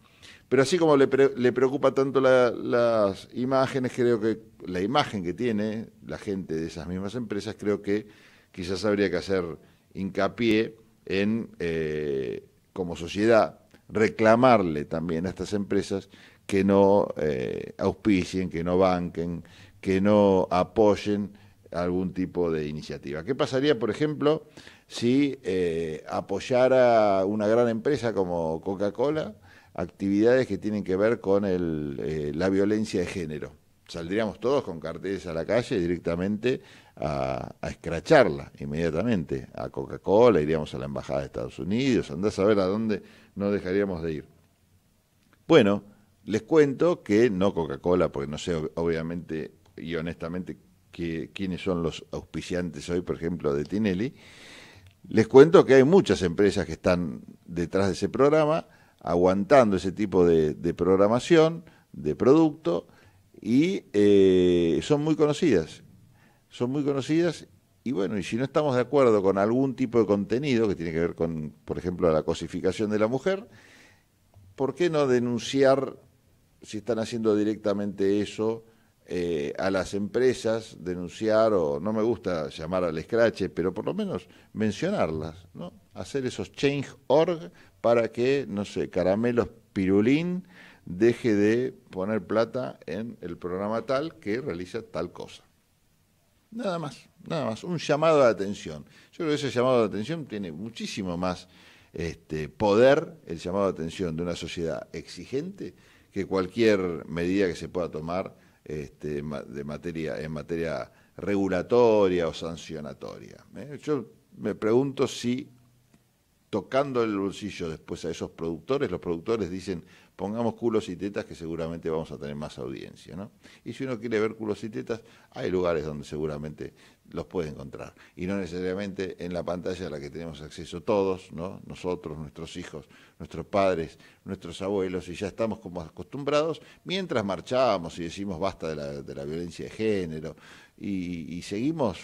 Pero así como le, preocupa tanto las imágenes, creo que la imagen que tiene la gente de esas mismas empresas, creo que quizás habría que hacer hincapié en, eh, como sociedad, reclamarle también a estas empresas que no eh, auspicien, que no banquen, que no apoyen algún tipo de iniciativa. ¿Qué pasaría, por ejemplo, si eh, apoyara una gran empresa como Coca-Cola actividades que tienen que ver con eh, la violencia de género? Saldríamos todos con carteles a la calle directamente a, a escracharla inmediatamente. A Coca-Cola, iríamos a la Embajada de Estados Unidos, andás a ver a dónde no dejaríamos de ir. Bueno, les cuento que no Coca-Cola, porque no sé obviamente y honestamente que, quiénes son los auspiciantes hoy, por ejemplo, de Tinelli. Les cuento que hay muchas empresas que están detrás de ese programa, aguantando ese tipo de, programación, de producto, y eh, son muy conocidas. Son muy conocidas y bueno, y si no estamos de acuerdo con algún tipo de contenido que tiene que ver con, por ejemplo, la cosificación de la mujer, ¿por qué no denunciar si están haciendo directamente eso eh, a las empresas, denunciar o no me gusta llamar al escrache, pero por lo menos mencionarlas, ¿no? Hacer esos change org para que, no sé, caramelos pirulín deje de poner plata en el programa tal que realiza tal cosa. Nada más. Nada más, un llamado a la atención. Yo creo que ese llamado de atención tiene muchísimo más este, poder, el llamado de atención de una sociedad exigente, que cualquier medida que se pueda tomar este, de materia, en materia regulatoria o sancionatoria. ¿eh? Yo me pregunto si tocando el bolsillo después a esos productores, los productores dicen, pongamos culos y tetas que seguramente vamos a tener más audiencia, ¿no? Y si uno quiere ver culos y tetas, hay lugares donde seguramente los puede encontrar. Y no necesariamente en la pantalla a la que tenemos acceso todos, ¿no? Nosotros, nuestros hijos, nuestros padres, nuestros abuelos, y ya estamos como acostumbrados, mientras marchábamos y decimos basta de la, violencia de género, y, y seguimos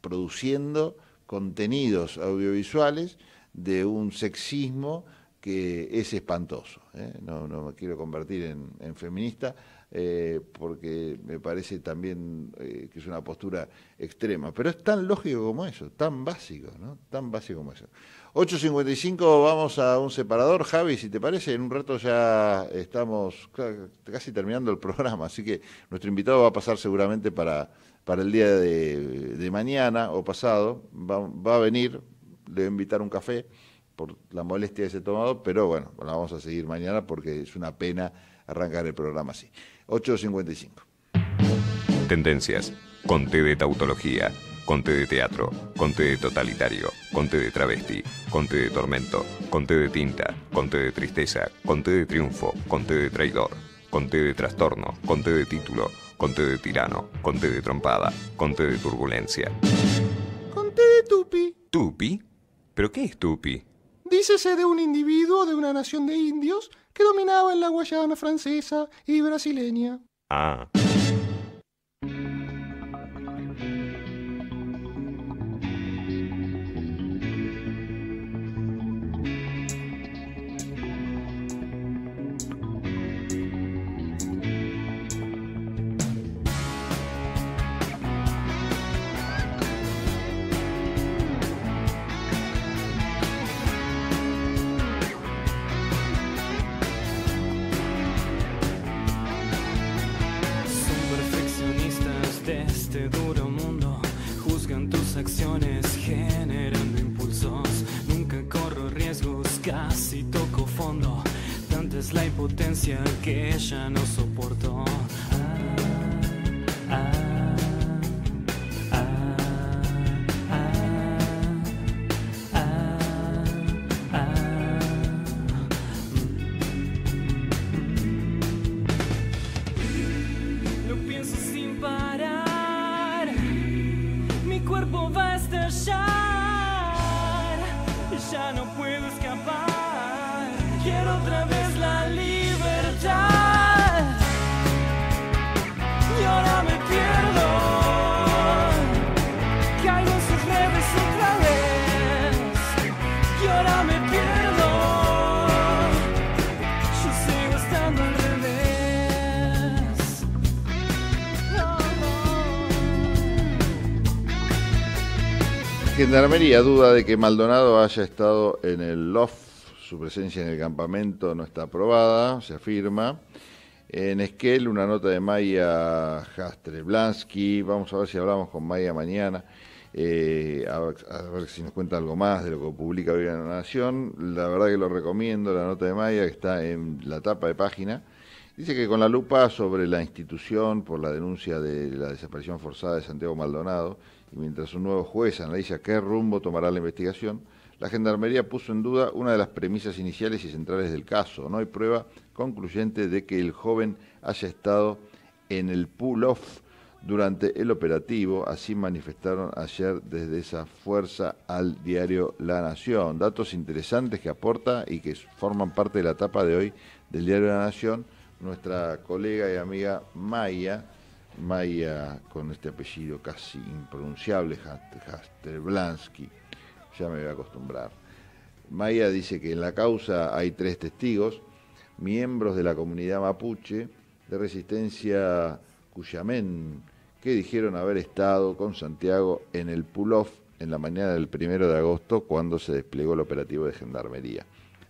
produciendo contenidos audiovisuales de un sexismo que es espantoso. ¿eh? No, me quiero convertir en, feminista eh, porque me parece también eh, que es una postura extrema, pero es tan lógico como eso, tan básico, ¿no? Tan básico como eso. 8.55, vamos a un separador, Javi, si te parece, en un rato ya estamos casi terminando el programa, así que nuestro invitado va a pasar seguramente para, para el día de, de mañana o pasado, va, va a venir, le voy a invitar un café por la molestia de ese tomado, pero bueno, la vamos a seguir mañana porque es una pena arrancar el programa así. 8.55. Tendencias. Conté de tautología. Conté de teatro. Conté de totalitario. Conté de travesti. Conté de tormento. Conté de tinta. Conté de tristeza. Conté de triunfo. Conté de traidor. Conté de trastorno. Conté de título. Conté de tirano. Conté de trompada. Conté de turbulencia. Conté de tupi. ¿Tupi? ¿Pero qué es tupi? Dícese de un individuo de una nación de indios que dominaba en la Guayana francesa y brasileña. Ah. Gendarmería duda de que Maldonado haya estado en el LOF. Su presencia en el campamento no está aprobada, se afirma. En Esquel, una nota de Maya Jastreblansky. Vamos a ver si hablamos con Maya mañana. Eh, a, ver, a, ver, si nos cuenta algo más de lo que publica hoy en la Nación. La verdad que lo recomiendo, la nota de Maya, que está en la tapa de página. Dice que con la lupa sobre la institución por la denuncia de la desaparición forzada de Santiago Maldonado mientras un nuevo juez analiza qué rumbo tomará la investigación, la Gendarmería puso en duda una de las premisas iniciales y centrales del caso. No hay prueba concluyente de que el joven haya estado en el pull-off durante el operativo, así manifestaron ayer desde esa fuerza al diario La Nación. Datos interesantes que aporta y que forman parte de la etapa de hoy del diario La Nación, nuestra colega y amiga Maya Maya con este apellido casi impronunciable, Blansky, ya me voy a acostumbrar. Maya dice que en la causa hay tres testigos, miembros de la comunidad mapuche de resistencia Cuyamén, que dijeron haber estado con Santiago en el pull-off en la mañana del primero de agosto cuando se desplegó el operativo de gendarmería.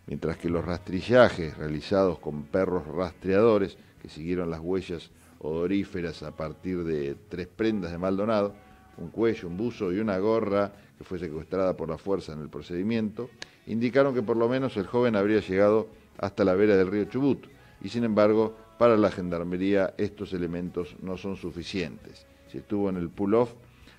Mientras que los rastrillajes realizados con perros rastreadores que siguieron las huellas odoríferas a partir de tres prendas de Maldonado, un cuello, un buzo y una gorra que fue secuestrada por la fuerza en el procedimiento, indicaron que por lo menos el joven habría llegado hasta la vera del río Chubut y sin embargo para la gendarmería estos elementos no son suficientes. Si estuvo en el pull-off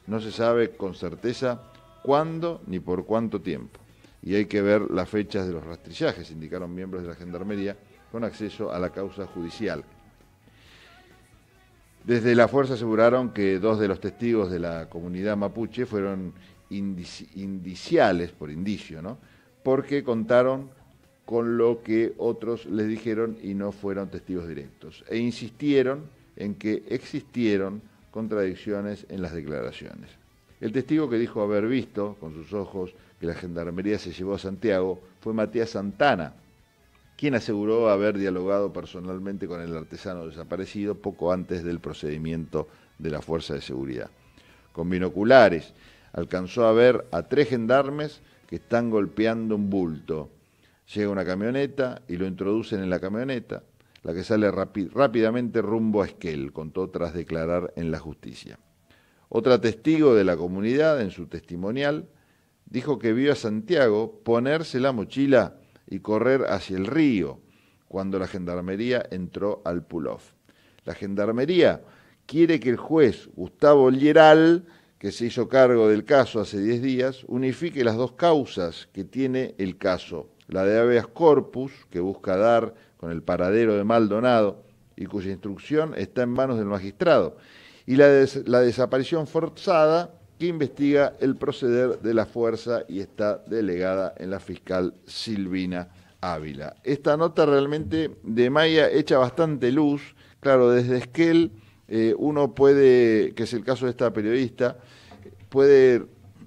no se sabe con certeza cuándo ni por cuánto tiempo y hay que ver las fechas de los rastrillajes, indicaron miembros de la gendarmería con acceso a la causa judicial desde la fuerza aseguraron que dos de los testigos de la comunidad mapuche fueron indiciales, por indicio, ¿no? Porque contaron con lo que otros les dijeron y no fueron testigos directos. E insistieron en que existieron contradicciones en las declaraciones. El testigo que dijo haber visto con sus ojos que la gendarmería se llevó a Santiago fue Matías Santana, quien aseguró haber dialogado personalmente con el artesano desaparecido poco antes del procedimiento de la Fuerza de Seguridad. Con binoculares alcanzó a ver a tres gendarmes que están golpeando un bulto. Llega una camioneta y lo introducen en la camioneta, la que sale rápidamente rumbo a Esquel, contó tras declarar en la justicia. Otra testigo de la comunidad, en su testimonial, dijo que vio a Santiago ponerse la mochila y correr hacia el río cuando la gendarmería entró al pull-off. La gendarmería quiere que el juez Gustavo Lleral, que se hizo cargo del caso hace 10 días, unifique las dos causas que tiene el caso, la de habeas corpus, que busca dar con el paradero de Maldonado y cuya instrucción está en manos del magistrado, y la, de la desaparición forzada, que investiga el proceder de la fuerza y está delegada en la fiscal Silvina Ávila. Esta nota realmente de Maya echa bastante luz, claro, desde Esquel eh, uno puede, que es el caso de esta periodista, puede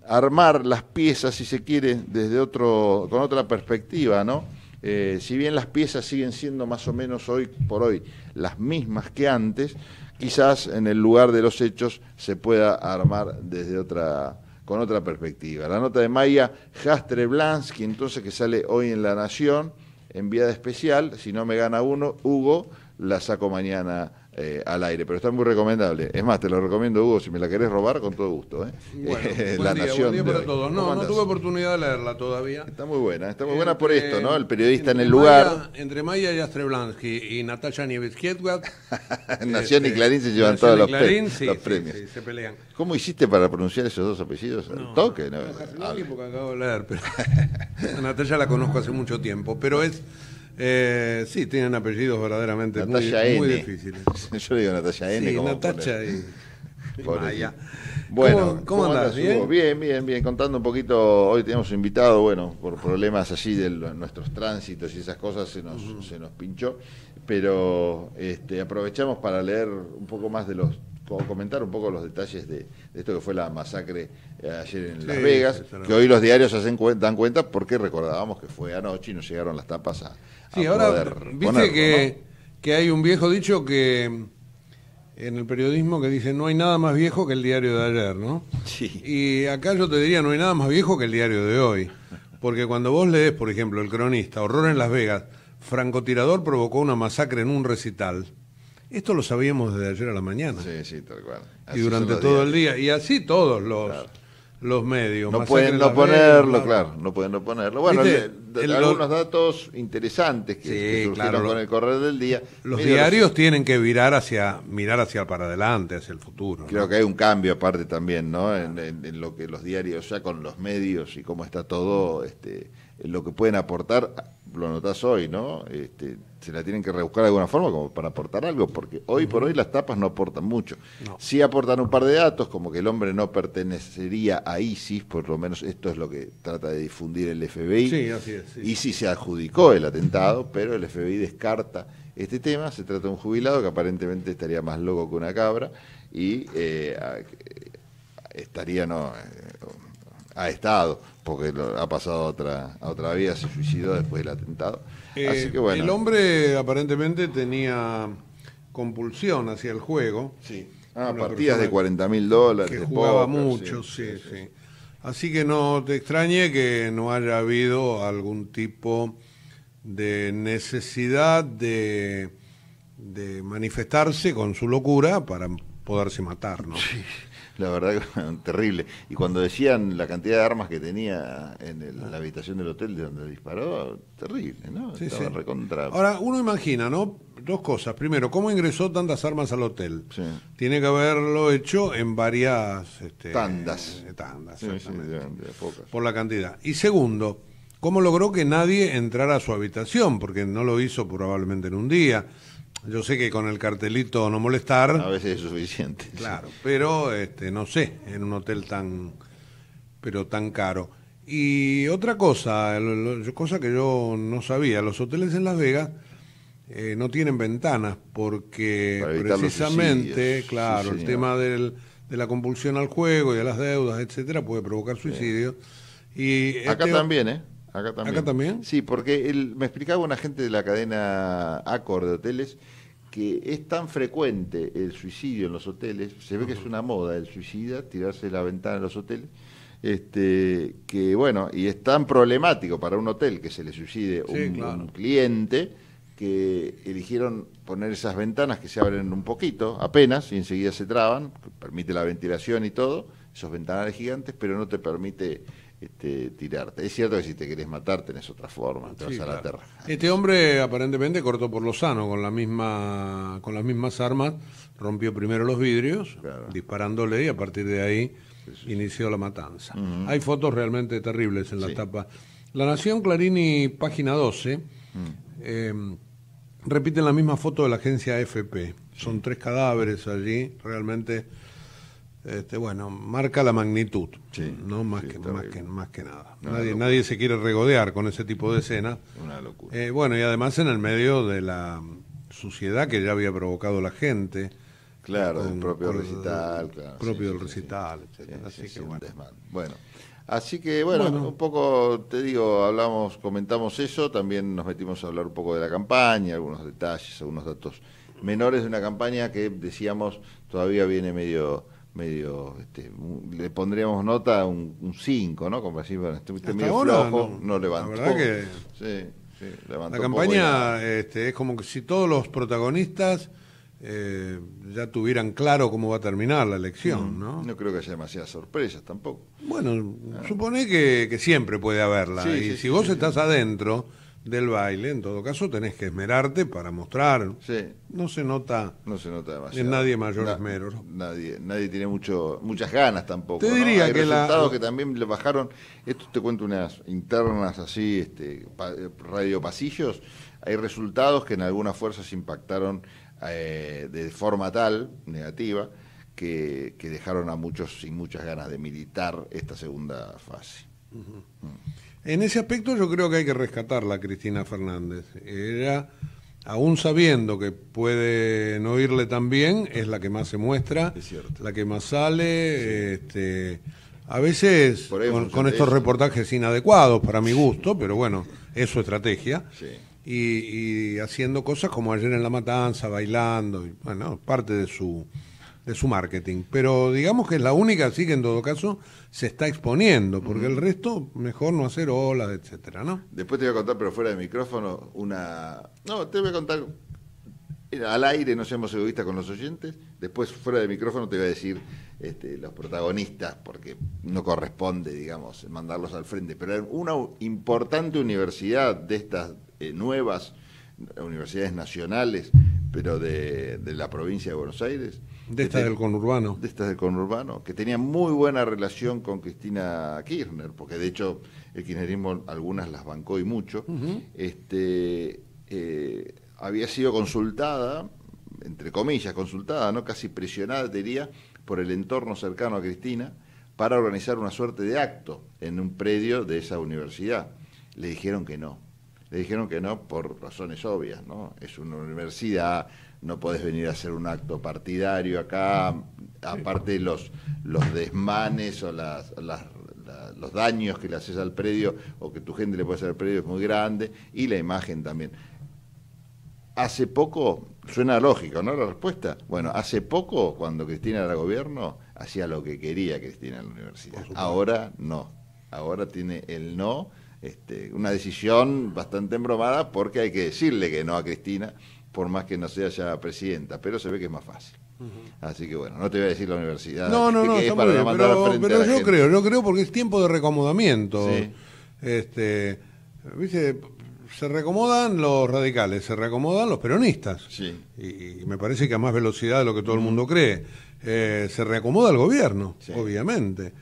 armar las piezas, si se quiere, desde otro, con otra perspectiva, ¿no? Eh, si bien las piezas siguen siendo más o menos hoy por hoy las mismas que antes, quizás en el lugar de los hechos se pueda armar desde otra con otra perspectiva. La nota de Maya Jastre Blansky, entonces que sale hoy en La Nación, enviada especial, si no me gana uno, Hugo, la saco mañana eh, al aire, pero está muy recomendable. Es más, te lo recomiendo, Hugo, si me la querés robar, con todo gusto. ¿eh? (laughs) buen la día, Nación. Buen para todos. No, no tuve oportunidad de leerla todavía. Está muy buena, está muy buena por esto, ¿no? El periodista en el lugar. entre Maya y Astreblansky y Natalia nieves (laughs) Nación y este, Clarín se llevan todos los, premios. se pelean. ¿Cómo hiciste para pronunciar esos dos apellidos? ¿Toque? No, no, no, no, no, acabo de leer, pero (laughs) Natalia la conozco hace mucho tiempo, pero es eh, sí, tienen apellidos verdaderamente muy, muy, difíciles. (laughs) Yo digo Natalia N. Bueno, ¿cómo, cómo, andas? ¿bien? ¿bien? bien, Contando un poquito, hoy tenemos un invitado, bueno, por problemas allí de nuestros tránsitos y esas cosas se nos, pinchó, pero este, aprovechamos para leer un poco más de los comentar un poco los detalles de, esto que fue la masacre eh, ayer en Las Vegas, que hoy los diarios hacen, dan cuenta porque recordábamos que fue anoche y nos llegaron las tapas a, Sí, ahora viste que, hay un viejo dicho que en el periodismo que dice no hay nada más viejo que el diario de ayer, ¿no? Sí. Y acá yo te diría no hay nada más viejo que el diario de hoy, porque cuando vos lees, por ejemplo, El cronista, Horror en Las Vegas, francotirador provocó una masacre en un recital. Esto lo sabíamos desde ayer a la mañana. Sí, sí, tal cual. y durante todo el día. Y así todos los, los medios. No pueden no ponerlo, claro, no pueden no ponerlo. Bueno, algunos datos interesantes que, surgieron con el correr del día. Los diarios tienen que virar hacia, mirar hacia para adelante, hacia el futuro. Creo que hay un cambio aparte también, ¿no? En, lo que los diarios ya con los medios y cómo está todo, este, lo que pueden aportar lo notás hoy, ¿no? Este, se la tienen que rebuscar de alguna forma como para aportar algo, porque hoy por hoy las tapas no aportan mucho. Sí aportan un par de datos, como que el hombre no pertenecería a ISIS, por lo menos esto es lo que trata de difundir el FBI. Sí, así es. ISIS se adjudicó el atentado, pero el FBI descarta este tema. Se trata de un jubilado que aparentemente estaría más loco que una cabra y eh, eh, estaría, no, ha eh, estado que ha pasado otra, otra vida, se suicidó después del atentado. Eh, el hombre aparentemente tenía compulsión hacia el juego. Sí. Ah, partidas de 40 mil dólares. Que jugaba mucho, sí, sí, Así que no te extrañe que no haya habido algún tipo de necesidad de, de manifestarse con su locura para poderse matar, ¿no? La verdad (laughs) terrible. Y cuando decían la cantidad de armas que tenía en ah. la habitación del hotel de donde disparó, terrible, ¿no? sí. Ahora, uno imagina, ¿no? Dos cosas. Primero, ¿cómo ingresó tantas armas al hotel? Tiene que haberlo hecho en varias... Este, tandas. Eh, tandas, exactamente. Por la cantidad. Y segundo, ¿cómo logró que nadie entrara a su habitación? Porque no lo hizo probablemente en un día. Yo sé que con el cartelito no molestar. A veces es suficiente. Claro, pero este, no sé, en un hotel tan, pero tan caro. Y otra cosa, cosa que yo no sabía, los hoteles en Las Vegas eh, no tienen ventanas porque precisamente, claro, el tema del, de la compulsión al juego y a las deudas, etcétera, puede provocar suicidio. Y Acá este también, ¿eh? Acá también. Sí, porque me explicaba una gente de la cadena Acor de hoteles que es tan frecuente el suicidio en los hoteles, se ve que es una moda el suicida, tirarse de la ventana en los hoteles, este, que bueno, y es tan problemático para un hotel que se le suicide un, cliente que eligieron poner esas ventanas que se abren un poquito, apenas, y enseguida se traban, permite la ventilación y todo, esos ventanales gigantes, pero no te permite este, tirarte. Es cierto que si te querés matar tenés otra forma, la tierra Este hombre aparentemente cortó por lo sano con la misma, con las mismas armas, rompió primero los vidrios, disparándole y a partir de ahí inició la matanza. Hay fotos realmente terribles en la etapa, La Nación Clarini, página 12, mm. eh, repiten la misma foto de la agencia FP. Son tres cadáveres allí, realmente este, bueno, marca la magnitud, no más, que, nada. Nadie, nadie, se quiere regodear con ese tipo de escena. Una locura. Eh, bueno, y además en el medio de la mm, suciedad que ya había provocado la gente. Claro, el propio recital, Propio recital, así que bueno. Así que bueno, bueno, un poco te digo, hablamos, comentamos eso, también nos metimos a hablar un poco de la campaña, algunos detalles, algunos datos menores de una campaña que decíamos todavía viene medio medio, este, le pondríamos nota un 5, ¿no? Como decir bueno, este, este medio flojo, no, levantó. La campaña este, es como que si todos los protagonistas eh, ya tuvieran claro cómo va a terminar la elección, mm, ¿no? No creo que haya demasiadas sorpresas tampoco. Bueno, ah. supone que, siempre puede haberla. y si vos estás adentro del baile, en todo caso tenés que esmerarte para mostrar. No se nota. No se nota demasiado. En nadie mayor esmero. Nadie, nadie tiene mucho, muchas ganas tampoco. Te diría Hay resultados que también le bajaron. Esto te cuento unas internas así, este, eh, radio pasillos. Hay resultados que en algunas fuerzas impactaron eh, de forma tal, negativa, que, dejaron a muchos sin muchas ganas de militar esta segunda fase. En ese aspecto yo creo que hay que rescatarla Cristina Fernández. Ella, aún sabiendo que puede no irle tan bien, es la que más se muestra, la que más sale, este, a veces con, estos reportajes inadecuados para mi gusto, pero bueno, es su estrategia. Y, y, haciendo cosas como ayer en La Matanza, bailando, y, bueno, parte de su, de su marketing. Pero digamos que es la única, sí que en todo caso se está exponiendo, porque el resto mejor no hacer olas, etcétera, ¿no? Después te voy a contar, pero fuera de micrófono, una. No, te voy a contar. Al aire no seamos egoístas con los oyentes. Después, fuera de micrófono, te voy a decir este, los protagonistas, porque no corresponde, digamos, mandarlos al frente. Pero una importante universidad de estas eh, nuevas eh, universidades nacionales, pero de la provincia de Buenos Aires, de estas este, del conurbano. De estas del conurbano, que tenía muy buena relación con Cristina Kirchner, porque de hecho el kirchnerismo algunas las bancó y mucho. este, eh, había sido consultada, entre comillas, consultada, ¿no? casi presionada, diría, por el entorno cercano a Cristina para organizar una suerte de acto en un predio de esa universidad. Le dijeron que no le dijeron que no por razones obvias, ¿no? Es una universidad, no podés venir a hacer un acto partidario acá, aparte los, los desmanes o las, los daños que le haces al predio o que tu gente le puede hacer al predio es muy grande y la imagen también. Hace poco, suena lógico, ¿no? La respuesta. Bueno, hace poco, cuando Cristina era gobierno, hacía lo que quería Cristina en la universidad. Ahora no. Ahora tiene el no este, una decisión bastante embromada porque hay que decirle que no a Cristina, por más que no sea ya presidenta, pero se ve que es más fácil. Así que bueno, no te voy a decir la universidad. No, no, no, pero, yo creo, yo creo porque es tiempo de recomodamiento. Este, se recomodan los radicales, se recomodan los peronistas. Y, me parece que a más velocidad de lo que todo el mundo cree. Eh, se reacomoda el gobierno, obviamente.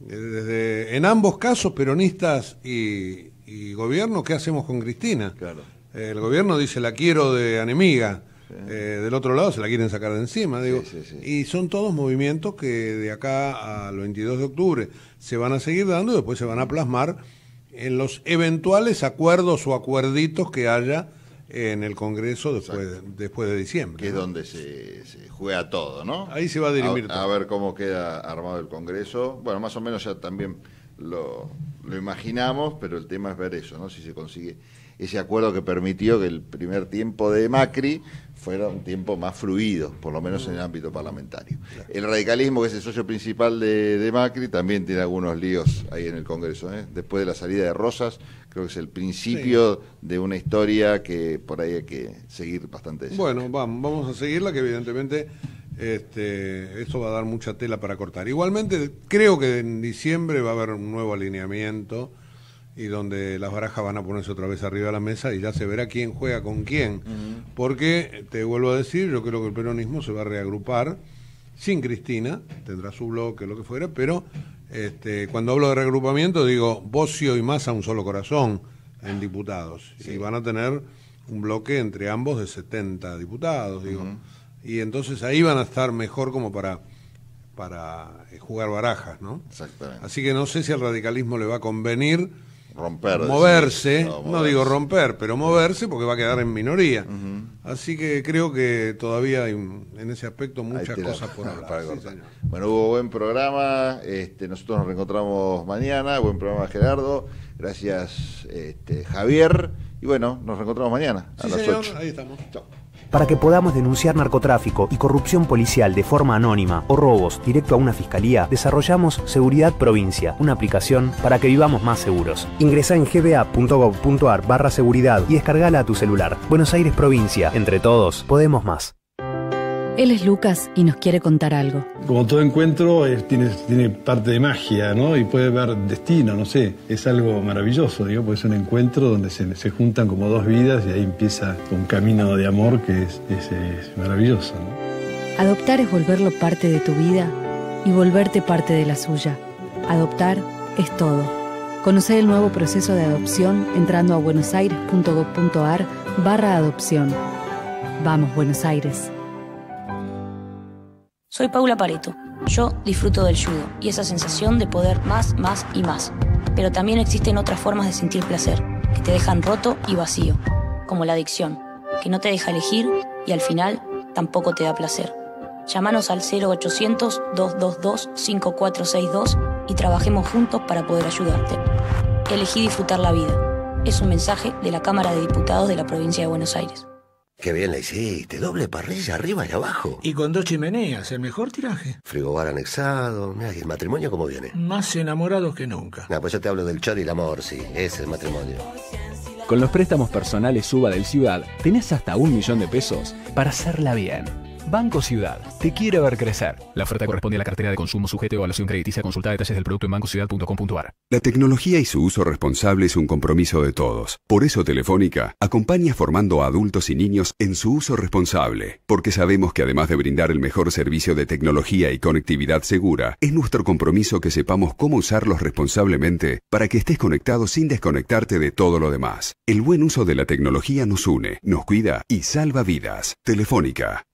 Desde, en ambos casos, peronistas y, gobierno, ¿qué hacemos con Cristina? El gobierno dice la quiero de enemiga, eh, del otro lado se la quieren sacar de encima, digo. y son todos movimientos que de acá al 22 de octubre se van a seguir dando y después se van a plasmar en los eventuales acuerdos o acuerditos que haya en el Congreso después, después de diciembre. Que es donde se, juega todo, ¿no? Ahí se va a dirimir todo. A ver cómo queda armado el Congreso. Bueno, más o menos ya también lo, lo imaginamos, pero el tema es ver eso, ¿no? Si se consigue ese acuerdo que permitió que el primer tiempo de Macri fuera un tiempo más fluido, por lo menos en el ámbito parlamentario. El radicalismo, que es el socio principal de, Macri, también tiene algunos líos ahí en el Congreso. ¿eh? Después de la salida de Rosas, creo que es el principio de una historia que por ahí hay que seguir bastante. bueno, vamos, a seguirla, que evidentemente este, va a dar mucha tela para cortar. Igualmente, creo que en diciembre va a haber un nuevo alineamiento y donde las barajas van a ponerse otra vez arriba de la mesa y ya se verá quién juega con quién. Porque, te vuelvo a decir, yo creo que el peronismo se va a reagrupar sin Cristina, tendrá su bloque, lo que fuera, pero este, cuando hablo de reagrupamiento digo Bocio y Massa un solo corazón en diputados. Y van a tener un bloque entre ambos de 70 diputados, digo. Y entonces ahí van a estar mejor como para para eh, jugar barajas, ¿no? Exactamente. Así que no sé si al radicalismo le va a convenir romper. Moverse, no, digo romper, pero moverse porque va a quedar en minoría. Así que creo que todavía hay en ese aspecto muchas cosas por (laughs) hablar. bueno, hubo buen programa, este, nosotros nos reencontramos mañana, buen programa Gerardo, gracias este, Javier, y bueno, nos reencontramos mañana a las 8. Ahí estamos para que podamos denunciar narcotráfico y corrupción policial de forma anónima o robos directo a una fiscalía, desarrollamos Seguridad Provincia, una aplicación para que vivamos más seguros. Ingresa en gba.gov.ar barra seguridad y descargala a tu celular. Buenos Aires Provincia, entre todos, podemos más. Él es Lucas y nos quiere contar algo. Como todo encuentro tiene, parte de magia, ¿no? Y puede ver destino, no sé. Es algo maravilloso, digo, porque es un encuentro donde se, juntan como dos vidas y ahí empieza un camino de amor que es, es, maravilloso. Adoptar es volverlo parte de tu vida y volverte parte de la suya. Adoptar es todo. Conocer el nuevo proceso de adopción entrando a buenosaires.gov.ar barra adopción. Vamos, Buenos Aires. Soy Paula Pareto. Yo disfruto del judo y esa sensación de poder más, más y más. Pero también existen otras formas de sentir placer, que te dejan roto y vacío, como la adicción, que no te deja elegir y al final tampoco te da placer. Llámanos al 0800-222-5462 y trabajemos juntos para poder ayudarte. Elegí disfrutar la vida. Es un mensaje de la Cámara de Diputados de la Provincia de Buenos Aires. Qué bien la hiciste, doble parrilla arriba y abajo. Y con dos chimeneas, el mejor tiraje. Frigobar anexado, mira, el matrimonio cómo viene. Más enamorados que nunca. No, pues yo te hablo del chor y el amor, sí, es el matrimonio. Con los préstamos personales UBA del Ciudad, tenés hasta un millón de pesos para hacerla bien. Banco Ciudad te quiere ver crecer. La oferta corresponde a la cartera de consumo sujeto a la evaluación crediticia. Consulta detalles del producto en bancociudad.com.ar. La tecnología y su uso responsable es un compromiso de todos. Por eso Telefónica acompaña formando a adultos y niños en su uso responsable, porque sabemos que además de brindar el mejor servicio de tecnología y conectividad segura, es nuestro compromiso que sepamos cómo usarlos responsablemente para que estés conectado sin desconectarte de todo lo demás. El buen uso de la tecnología nos une, nos cuida y salva vidas. Telefónica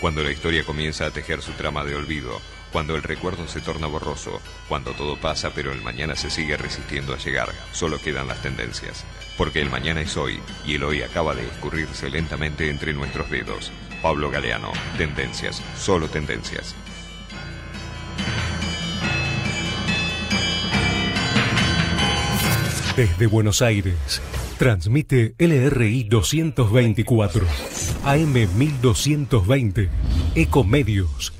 cuando la historia comienza a tejer su trama de olvido, cuando el recuerdo se torna borroso, cuando todo pasa pero el mañana se sigue resistiendo a llegar, solo quedan las tendencias. Porque el mañana es hoy y el hoy acaba de escurrirse lentamente entre nuestros dedos. Pablo Galeano, Tendencias, solo Tendencias. Desde Buenos Aires. Transmite LRI 224, AM 1220, Ecomedios.